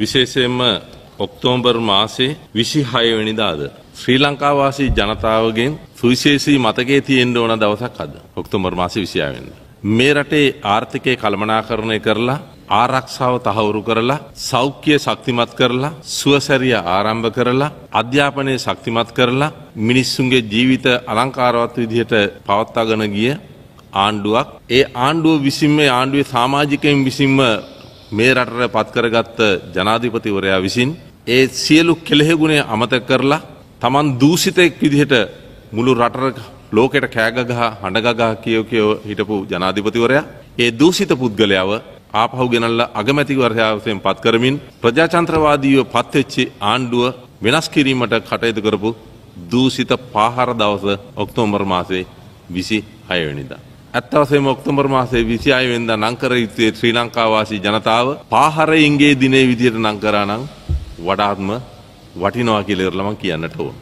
විශේෂයෙන්ම ඔක්තෝම්බර් මාසේ විසි හයවැනිදාද. ශ්‍රී ලංකාවාසී ජනතාවගෙන් සුවිශේෂී මතකේ තියෙන්ඩ ඕන දවසක් අද ඔක්තෝම්බර් මාසි විසියාවෙන්ද. මේ රටේ ආර්ථිකය කළමනාකරණය කරලා ආරක්ෂාව තහවුරු කරලා සෞඛ්‍ය ශක්තිමත් කරලා සුවසැරිය ආරම්භ කරලා අධ්‍යාපනය ශක්තිමත් කරලා මිනිස්සුන්ගේ ජීවිත අලංකාරවත් විදිහට පවත්වාගෙන ගිය ආණ්ඩුවක් ඒ ආණ්ඩුව විසින්ම ආණ්ඩුවේ සමාජිකයෙන් විසින්ම මේ රටට පත්කරගත්ත ජනාධිපතිවරයා විසින් ඒ සියලු කෙලෙහෙගුණේ අමතක කරලා තමන් දූසිතෙක් විදිහට මුළු රටර ලෝකෙට කෑගගහ හඬගගා කියෝ කියෝ හිටපු ජනාධිපතිවරයා ඒ දූසිත පුද්ගලයාව ආපහු ගෙනල්ල අගමැතිවරයාවසයෙන් පත් කරමින් ප්‍රජාචන්ත්‍රවාදීව පත්වෙච්චි ආණ්ඩුව වෙනස් කිරීමට කටයුතු කරපු දූසිත පාහර දවස ඔක්තෝම්බර් මාසේ විසි හයවැනිදා. ඇත්තවසේම ඔක්තෝබර් මාසේ 26 වෙනිදා නම් කර යුත්තේ ශ්‍රී ලංකාවාසී ජනතාව පාහරයින්ගේ දිනේ විදියට නම් කරා නම් වඩාත්ම වටිනවා කියලා ඉවරලා මම කියන්නට ඕන.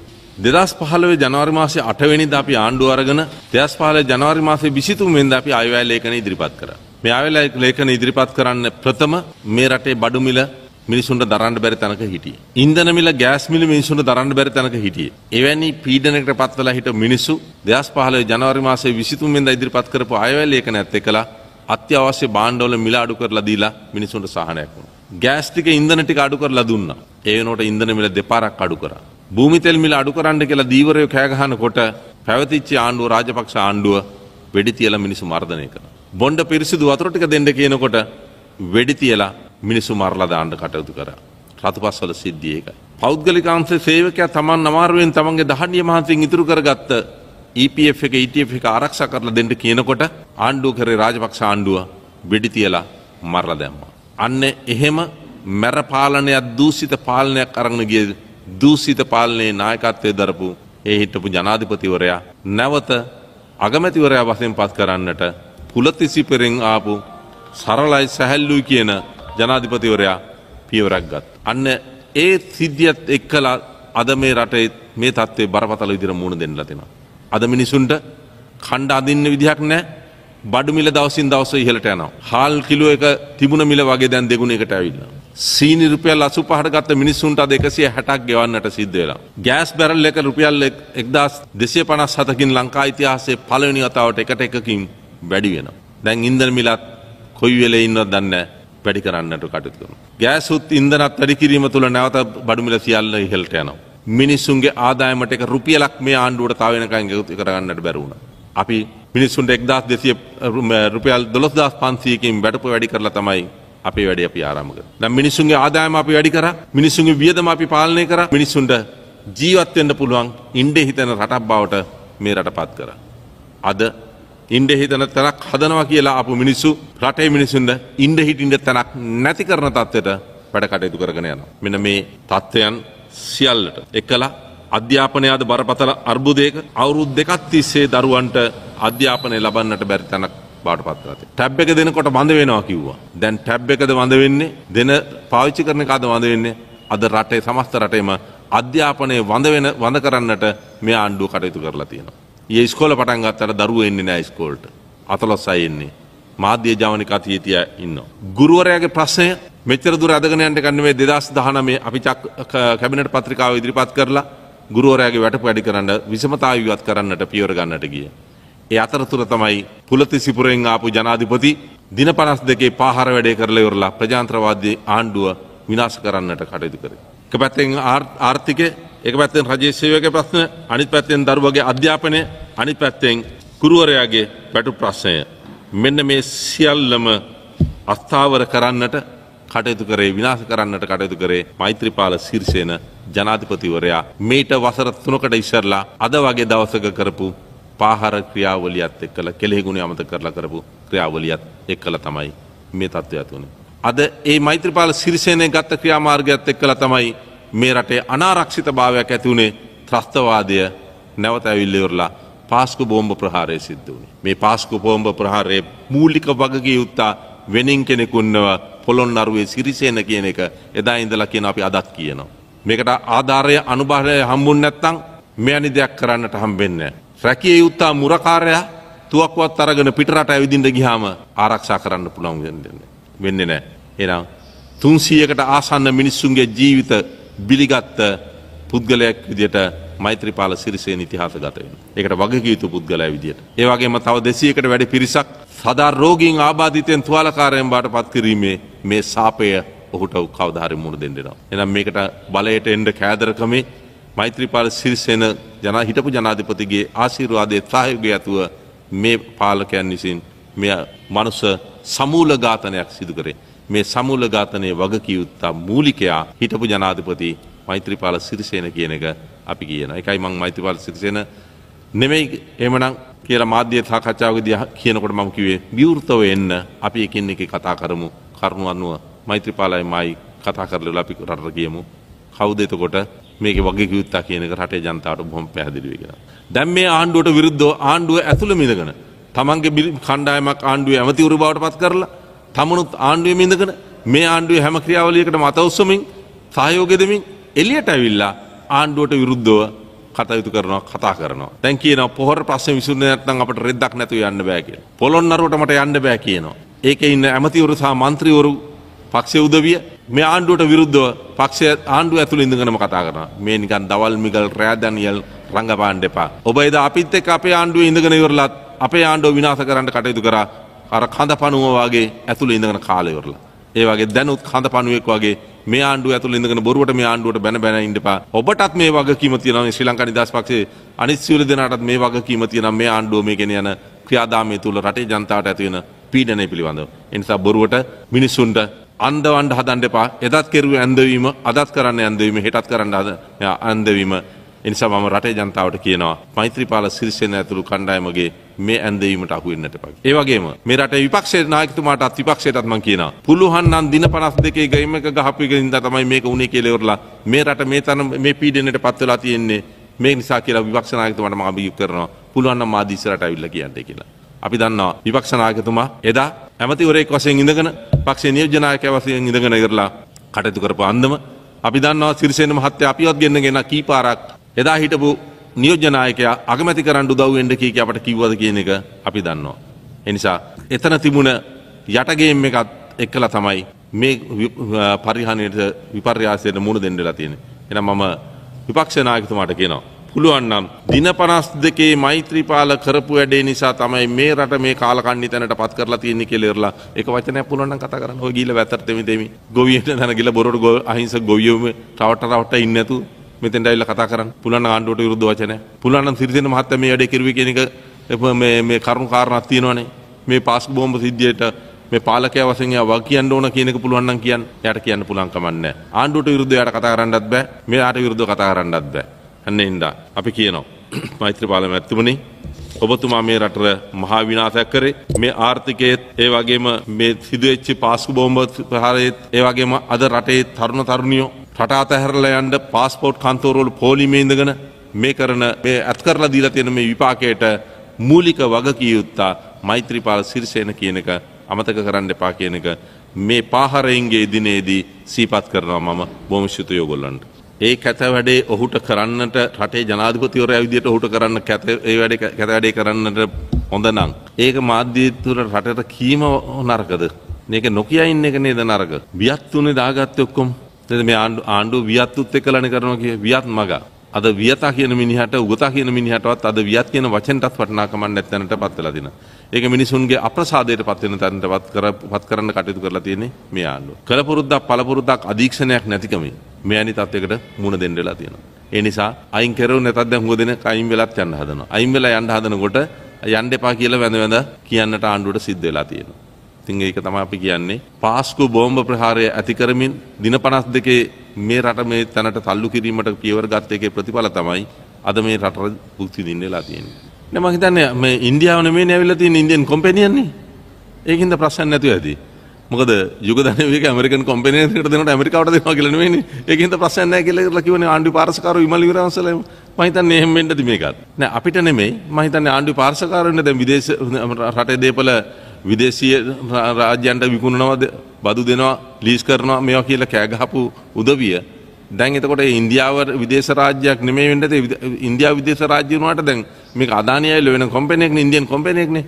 2015 ජනවාරි මාසේ 8 වෙනිදා අපි ආණ්ඩුව අරගෙන 2015 ජනවාරි මාසේ 23 වෙනිදා අපි ආයවැය ලේඛන ඉදිරිපත් කරා. මේ ආයවැය ලේඛන ඉදිරිපත් කරන්න ප්‍රථම මේ රටේ බඩු මිල මිනිසුන්ට දරන්න බැරි තැනක හිටියේ. ඉන්ධන මිල ගෑස් මිල මිනිසුන්ට දරන්න බැරි තැනක හිටියේ. එවැනි පීඩනයකට පත්වලා හිට මිනිසු 2015 ජනවාරි මාසයේ 23 වෙනිදා ඉදිරිපත් කරපු අයවැය ලේඛනයත් එක්කලා අත්‍යවශ්‍ය භාණ්ඩවල මිල අඩු කරලා දීලා මිනිසුන්ට සහනයක් වුණා. ගෑස් ටික ඉන්ධන ටික අඩු කරලා දුන්නා. ඒ වෙනකොට ඉන්ධන මිල දෙපාරක් අඩු කරා. භූමි තෙල් මිල අඩු කරන්න කියලා දීවරයෝ කෑ ගහනකොට පැවතිච්ච ආණ්ඩුව රාජපක්ෂ ආණ්ඩුව වෙඩි තියලා මිනිසු මර්ධනය කරනවා. බොණ්ඩ පිරිසිදු වතුර ටික දෙන්න කියනකොට වෙඩි තියලා මිනිසු මරලා දාන්න කටයුතු කරා. රතුපස්වල සිද්ධිය ඒකයි. පෞද්ගලික අංශයේ සේවකයා තමන් අමාරුවෙන් තමන්ගේ දහඩිය මහන්සියෙන් ඉතුරු කරගත්ත EPF එක ETF එක ආරක්ෂා කරලා දෙන්න කියනකොට ආණ්ඩුව කරේ රාජපක්ෂ ආණ්ඩුව වෙඩි තියලා මරලා දැම්මා. අන්න එහෙම මැර පාලනයක් දූෂිත පාලනයක් අරගෙන ගිය දූෂිත පාලනයේ නායකත්වයේ දරපු ඒ හිටපු ජනාධිපතිවරයා නැවත අගමැතිවරයා වශයෙන් පත් කරන්නට කුලතිසිපෙරෙන් ආපු සරලයි සැහැල්ලුයි කියන ජනාධිපතිවරයා පියවරක් ගත්. අන්න ඒ සිද්ධියත් එක්කලා අද මේ රටේ මේ තත්ත්වේ බරපතල විදිර මුණ දෙන්න ලතිනවා. අද මිනිසුන්ට කණ්ඩ අදින්න විදිහක් නෑ බඩුමිල දවසින් දවස ඉහලට යනවා. හාල් කිලුව එක තිබුණ මිල වගේ දැන් දෙගුණකට ඇවිල්ල. සීනි රුපියල් අසු පහටගත්ත මිනිස්සුන්ට අද එකසිය හැටක් ගෙවන්නට සිද්ධ වෙලා. ගෑස් බැරල් එක රුපියල් එක්දස් දෙසිය පනස් හතකින් ලංකා ඉතිහාසේ පලවෙනි අතාවට එකට එකකින් වැඩි වෙන. දැන් ඉන්දර මිලත් කොයි වෙලේ ඉන්නවත් දන්නේ වැඩි කරන්නට කටයුතු කරනවා. ගෑසුත් ඉන්ධනත් වැඩි කිරීම තුළ නැවත බඩු මිල සියල්ල ඉහළට යනවා. මිනිස්සුන්ගේ ආදායමට එක රුපියලක් මේ ආණ්ඩුවට තව වෙනකන් එකතු කරගන්නට බැරි වුණා. අපි මිනිස්සුන්ට 1200 රුපියල් 12500කින් වැඩපො වැඩි කරලා තමයි අපේ වැඩේ අපි ආරම්භ කරා. දැන් මිනිස්සුන්ගේ ආදායම අපි වැඩි කරා. මිනිස්සුන්ගේ වියදම අපි පාලනය කරා. මිනිස්සුන්ට ජීවත් වෙන්න පුළුවන් ඉන්නේ හිතන රටක් බවට මේ රටපත් කරා. අද ඉන්ඩ හිතන තැනක් හදනවා කියලා අපපු මිනිස්සු රටේ මිනිසුන්ට ඉන්ඩ හිටින්ට තැනක් නැති කරන තත්වයට වැඩ කටයුතු කරගෙන යන. මෙන මේ තත්ත්වයන් සියල්ලට එක්කලා අධ්‍යාපනයාද බරපතල අර්බුදයක අවුරුද් දෙකත් තිස්සේ දරුවන්ට අධ්‍යාපනය ලබන්නට බැරි තැනක් බාට පත්තරත. ටැබ් එක දෙනකොට බඳ වෙනවා කිව්වා. දැන් ටැබ් එකද බඳ වෙන්නේ දෙන පාවිච්චි කරන කාද බඳ වෙන්නේ අද රටේ සමස්ත රටේම අධ්‍යාපනය වඳ වෙන වඳ කරන්නට මේ ආණ්ඩුව කටයුතු කරලා තියෙනවා. ඒ ස්කෝල පටන් ගත්තට දරුවෝ එන්නේ නැහැ ස්කෝලට. 14යි එන්නේ. මාධ්‍ය ජවනික අතියේ තියා ඉන්නවා. ගුරුවරයාගේ ප්‍රශ්නය මෙච්චර දුර අදගෙන යන්න ගන්න මේ 2019 අපි කැබිනට් පත්‍රිකාව ඉදිරිපත් කරලා ගුරුවරයාගේ වැටපු වැඩි කරන්න විෂමතාවය ඉවත් කරන්නට පියවර ගන්නට ගිය. ඒ අතරතුර තමයි පුලති සිපුරෙන් ආපු ජනාධිපති දින 52 පාහර වැඩේ කරලා ඉවරලා ප්‍රජාතන්ත්‍රවාදී ආණ්ඩුව විනාශ කරන්නට කටයුතු කරේ. එක පැත්තෙන් ආර්ථිකය එක පැත්තෙන් රජයේ සේවක ප්‍රශ්න අනිත් පැත්තෙන් දරුවගේ අධ්‍යාපනය අනිත් පැත්තෙන් කුරුවරයාගේ පැටු ප්‍රශ්නය. මෙන්න මේ සියල්ලම අස්ථාවර කරන්නට කටයුතු කරේ විනාශ කරන්නට කටයුතු කරේ මෛත්‍රීපාල සිරිසේන ජනාධිපතිවරයා මේට වසර තුනකට ඉස්සරලා අද වගේ දවසක කරපු පාහර ක්‍රියාවලියත් එක්කල කෙලෙහිගුණ අමත කරලා කරපු ක්‍රියාවලියත් එක්කල තමයි මේ තත්ත්වය ඇතුනේ. අද ඒ මෛත්‍රපාල සිරිසේනය ගත්ත ක්‍රියාමාර්ගයක්ත් එක්කල තමයි මේ රටේ අනාරක්ෂිත භාවයක් ඇතිවුණේ ත්‍රස්තවාදය නැවත ඇවිල්ලවරලා පාස්කු බෝම්භ ප්‍රහාරය සිද්ධ වුණේ. මේ පාස්කු පෝම්භ ප්‍රහාරය මූලික වගගේ යුත්තා වෙනින් කෙනෙකුන්නව පොළොන් අරුවේ සිරිසේන කියන එක එදා ඉඳලා කියන අපි අදත් කියනවා. මේකට ආධාරය අනුභාරය හම්බුන් නැත්තං මෙයනි දෙයක් කරන්නට හම්බෙන්න. රැකිය යුත්තා මුරකාරයා තුවක්වත් අරගෙන පිටරට ඇවිදින්ට ගිහාම ආරක්ෂා කරන්න පුළන් වෙන්න වෙන්න නෑ. එනම් තුන්සියකට ආසන්න මිනිස්සුන්ගේ ජීවිත බිලිගත්ත පුද්ගලයක් විදියට මෛත්‍රපාල සිරිසේ ඉතිහාස ගතවෙන. එකට වගකීතු පුද්ගලය විදියට. ඒවගේම තව දෙසියකට වැඩි පිරිසක් සදා රෝගීන් ආබාධිතයෙන් තුවාලකාරයෙන් බාට පත්කිරීමේ මේ සාපය ඔහුට කවධාරි මුණ දෙන්නෙනවා. එනම් මේකට බලයට එන්ඩ කෑදරකමේ මෛත්‍රපාල සිරිසෙන ජන හිටපු ජනාධිපතිගේ ආශීරවාදය ත්‍රායුග ඇතුව මේ පාලකයන් විසින් මෙය මනුස සමූල ඝාතනයක් සිදු කරේ. මේ සමූල ඝාතනයේ වගකියුත්තා මූලිකයා හිටපු ජනාධිපති මෛත්‍රීපාල සිරිසේන කියන එක අපි කියන. එකයි මං මෛත්‍රීපාල සිරිසේන නෙමෙයි එහෙමනම් කියලා මාධ්‍ය සාකච්ඡාවකදී කියනකොට මම කිව්වේ විවෘතව එන්න අපි එකින් එක කතා කරමු. කරුණු අනුව මෛත්‍රීපාලයමයි කතා කරලා අපි රටට කියමු. කවුද එතකොට මේක වගේ කිව්ත්තා කියන එක රටේ ජනතාවට බොහොම පැහැදිලිවයි කියලා. දැන් මේ ආණ්ඩුවට විරුද්ධව ආණ්ඩුව ඇතුළ මිදගෙන තමන්ගේ කණ්ඩායමක් ආණ්ඩුවේ ඇමතිවරු බවට පත් කරලා තමනුත් ආණ්ඩුවම ඉඳගෙන මේ ආණ්ඩුවේ හැම ක්‍රියාවලියකට මත උස්සමින් සහයෝග දෙමින් එළියට ඇවිල්ලා ආණ්ඩුවට විරුද්ධව කටයුතු කරනවා කතා කරනවා. දැන් කියනවා පොහොර ප්‍රශ්නේ විසඳුනේ නැත්නම් අපිට රෙද්දක් නැතුව යන්න බෑ කියලා. පොළොන්නරුවට මට යන්න බෑ කියනවා. ඒකේ ඉන්න ඇමතිවරු සහ മന്ത്രിවරු පක්ෂයේ උදවිය මේ ආණ්ඩුවට විරුද්ධව පක්ෂය ආණ්ඩුව ඇතුළේ ඉඳගෙනම කතා කරනවා. මේ නිකන් දවල් මිගල් රෑ දනියල් රංගපාන්න එපා. ඔබ එදා අපිත් එක්ක අපේ ආණ්ඩුවේ ඉඳගෙන ඉවරලත් අපේ ආණ්ඩුව විනාශ කරන්න කටයුතු කරා අර කඳ පනුවවාගේ ඇතුළ ඉඳගෙන කාලයවරලා. ඒවගේ දැනුත් කඳ පනුවෙක් වගේ මේ ආණ්ඩුව ඇතුළ ඉඳගෙන බොරුවට මේ ආණ්ඩුවට බැන බැන ඉඳපා. ඔබටත් මේ වගකීම තියෙනවා ශ්‍රී ලංකා නිදහස් පක්ෂයේ අනිත් සියලු දෙනාටත් මේ වගකීම තියෙනවා මේ ආණ්ඩුව මේකෙන යන ක්‍රියාදාමය තුළ රටේ ජනතාවට ඇති වෙන පීඩනය පිළිබඳව. එනිසා බොරුවට මිනිසුන්ට අන්දවන්ඩ හදන්ඩ එපා එදත් කෙරුව ඇඳවීම අදත් කරන්න ඇඳවීම හෙටත් කරන්න අද ඇන්දවීම එනිසා මම රටේ ජනතාවට කියනවා මෛත්‍රීපාල සිරිසෙන ඇතුළු කණ්ඩායමගේ මේ ඇන්දීමට අහුවෙන්නට පක්. ඒ වගේම මේ රටේ විපක්ෂයේ නායකතුමාටත් විපක්ෂයටත් මම කියනවා පුළුවන් නම් දින 52 ගේම් එක ගහපු එකෙන් ඉඳලා තමයි මේක උනේ කියලා ඉවරලා මේ රට මේ තන මේ පීඩනයට පත් වෙලා තියෙන්නේ මේ නිසා කියලා විපක්ෂ නායකතුමාට මම අභියෝග කරනවා පුළුවන් නම් මාධ්‍ය ඉස්සරහට අවිල්ලා කියන්න කියලා. අපි දන්නවා විපක්ෂ නායකතුමා එදා ඇමතිවරයෙක් වශයෙන් ඉඳගෙන පක්ෂයේ නියෝජ්‍ය නායකයා වශයෙන් ඉඳගෙන ඉවරලා කටයුතු කරපු අන්දම අපි දන්නවා සිරිසේන මහත්තයා අපිවත් ගෙන්නගෙන කීපාරක් එදා හිටපු නියෝජනායකයා අගමැති කරන්න උදව්වෙන්ඩ කීක අපට කිව්වද කියන එක අපි දන්නවා. එනිසා එතන තිබුණ යටගේම් එකත් එක්කලා තමයි මේ පරිහානියට විපර්යාසයට මුණ දෙන්නලා තියෙන. එනම් මම විපක්ෂනායකතුමාට කියනවා. පුළුවන්නම් දින පනස් දෙකේ මෛත්‍රීපාල කරපු වැඩේ නිසා තමයි මේ රට මේ කාලකන්ඩි තැනට පත් කරලා තියන්නේ කෙලෙරලා එක වචනය පුළුවන් කතා කරන්න ගීල වැතරතෙමි දෙමි ගොවියට දැනගිල බොරට ගො අහිංස ගොවියම ටවට රවට ඉන්නතු මෙතෙන්ට ඇවිල්ලා කතා කරන්න. පුළුවන් නම් ආණ්ඩුවට විරුද්ධ වචනයක්. පුළුවන් නම් සිරිසේන මහත්තයා මේ වැඩේ කෙරුවේ කියන එක මේ මේ කරුණු කාරණාවක් තියෙනවනේ. මේ පාස් බෝම්බ සිද්ධියට මේ පාලකයා වශයෙන් එයා වග කියන්න ඕන කියන එක පුළුවන් නම් කියන්න. එයාට කියන්න පුළුවන් කමක් නැහැ. ආණ්ඩුවට විරුද්ධව එයාට කතා කරන්නත් බෑ. මෙයාට විරුද්ධව කතා කරන්නත් බෑ. අන්න එන්දා. අපි කියනවා. මෛත්‍රී පාලම ඇත්තුමනේ ඔබතුමා මේ රටට මහා විනාශයක් කරේ මේ ආර්ථිකයේත් ඒ වගේම මේ සිදුවෙච්ච පාස්කු බෝම්බ ප්‍රහාරයේත් ඒ වගේම අද රටේ තරුණ තරුණියෝ රටාතැහැරල යන්ඩ පාස්පෝට් කන්තෝරෝල් පෝලිමේන්දගෙන මේ කරන ඇත් කරලා දීලා තියෙන මේ විපාකයට මූලික වගකියයුත්තා මෛත්‍රීපාල සිරිසේන කියන එක අමතක කරන්න එපා කියන එක මේ පාහරයින්ගේ දිනේදී සීපත් කරනවා මම බොමිෂිතු යෝගොල්ලන්ට. ඒ කැත වැඩේ ඔහුට කරන්නට රටේ ජනාධිපතිවර ඇවිදියට ඔහුට කරන්න කැත වැඩේ කරන්නට හොඳ නම්. ඒක මාධ්‍යීතුර රටට කීම නරකද. මේක නොකියයින්න එක නේද නරක. බියත් වනේ දාගත්ත ඔක්කොම නේද මේ ආණ්ඩුව වියත්තුත් එක්කලානේ කරනවා කිය වියත් මග අද වියතා කියන මිනිහට උගතා කියන මිනිහටවත් අද වියත් කියන වචෙන්ටත් වටිනාකමක් නැත්නම්ට පත් වෙලා දින. ඒක මිනිසුන්ගේ අප්‍රසාදයට පත් වෙන තැනට පත් කර පත් කරන්න කටයුතු කරලා තියෙන්නේ මේ ආණ්ඩුව. කලපුරුද්දක් පළපුරුද්දක් අධීක්ෂණයක් නැතිකම මේ අනි තත්යකට මුණ දෙන්න වෙලා තියෙනවා. ඒ නිසා අයින් කරව නැතත් දැන් හුඟ දෙනෙක් අයින් වෙලත් යන්න හදනවා. අයින් වෙලා යන්න හදනකොට යන්න එපා කියලා වැඳ වැඳ කියන්නට ආණ්ඩුවට සිද්ධ වෙලා තියෙනවා. ඉතින් ඒක තමයි අපි කියන්නේ පාස්කු බෝම්බ ප්‍රහාරය ඇති කරමින් දින 52 මේ රට මේ තැනට තල්ලු කිරීමට පියවර ගත් එකේ ප්‍රතිඵල තමයි අද මේ රට භුක්ති විඳින්නලා තියෙන්නේ. නේ මම හිතන්නේ මේ ඉන්දියාව නෙමෙයි ඇවිල්ලා තියෙන ඉන්දියන් කම්පැනියන්නේ. ඒකින්ද ප්‍රශ්න නැතුව ඇති. මොකද යුගධනවේක ඇමරිකන් කොම්පැනියකට දෙනට ඇමරිකාවට දෙනවා කියලා නෙවෙයිනේ. ඒකෙන් තමයි ප්‍රශ්න නැහැ කියලා කියලා කිව්වනේ ආණ්ඩු පාර්ශවකාරෝ විමල් විරාමසල මම හිතන්නේ එහෙම වෙන්නද මේකත්. නෑ අපිට නෙමෙයි මම හිතන්නේ ආණ්ඩු පාර්ශවකාරෝ ඉන්න දැන් විදේශ රටේ දේපල විදේශීය රාජ්‍යන්ට විකුණනවද බදු දෙනවා ලීස් කරනවා මේවා කියලා කෑගහපු උදවිය දැන් එතකොට ඉන්දියාව විදේශ රාජ්‍යයක් නෙමෙයි වෙන්නේ තේ ඉන්දියාව විදේශ රාජ්‍ය වුණාට දැන් මේක අදානි අයල වෙන කම්පැනි එකනේ ඉන්දියන් කම්පැනි එකනේ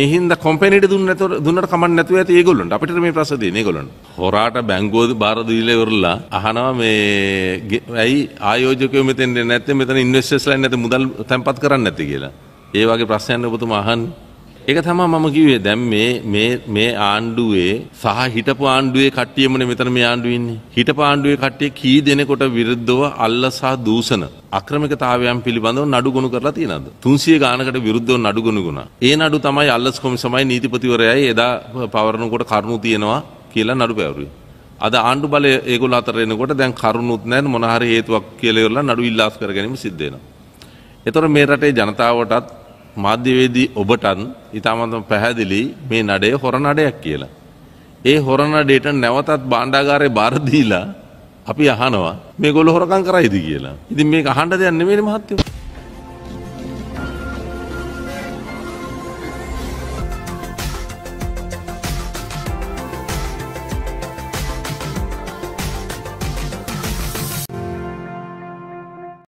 ඒ හින්දා කම්පැනිට දුන්නට දුන්නට කමක් නැතුව ඇති ඒගොල්ලන්ට අපිට මේ ප්‍රශ්න දෙන්නේ ඒගොල්ලන්ට හොරාට බැංගුව බාර දීලා ඉවරලා අහනවා මේ ඇයි ආයෝජකයෝ මෙතෙන් නැත්තේ මෙතන ඉන්වෙස්ටර්ස්ලා නැත්තේ මුදල් තැන්පත් කරන්නේ නැති කියලා ඒ වගේ ප්‍රශ්නයක් ඔබතුමා අහන්නේ ඒක තමයි මම කිව්වේ දැන් මේ මේ මේ ආණ්ඩුවේ සහ හිටපු ආණ්ඩුවේ කට්ටියමනේ මෙතන මේ ආණ්ඩුවේ ඉන්නේ. හිටපු ආණ්ඩුවේ කට්ටිය කී දෙනෙකුට විරුද්ධව අල්ලසා දූෂණ අක්‍රමිකතාවයන් පිළිබඳව නඩු ගොනු කරලා තියෙනවද? 300 ගානකට විරුද්ධව නඩු ගොනු වුණා. ඒ නඩු තමයි අල්ලස් කොමිසමයි නීතිපතිවරයයි එදා පවරනකොට කරුණු තියෙනවා කියලා නඩු පැවරුවේ. අද ආණ්ඩු බලය ඒගොල්ල අතර එනකොට දැන් කරුණුත් නැහැ මොන හරි හේතුවක් කියලා ඉවරලා නඩු ඉල්ලාස් කර ගැනීම සිද්ධ වෙනවා. ඒතර මේ රටේ ජනතාවටත් මාධ්‍යවේදී ඔබටන් ඉතාමතම පැහැදිලි මේ නඩේ හොර නඩයක් කියලා. ඒ හොර නඩේට නැවතත් බාණ්ඩාගාරේ බාරදීලා අපි අහනවා මේ ගොල්ලෝ හොරකම් කරයිද කියලා. ඉතින් මේක අහන්න දෙයක් නෙමෙයි මහත්තයෝ.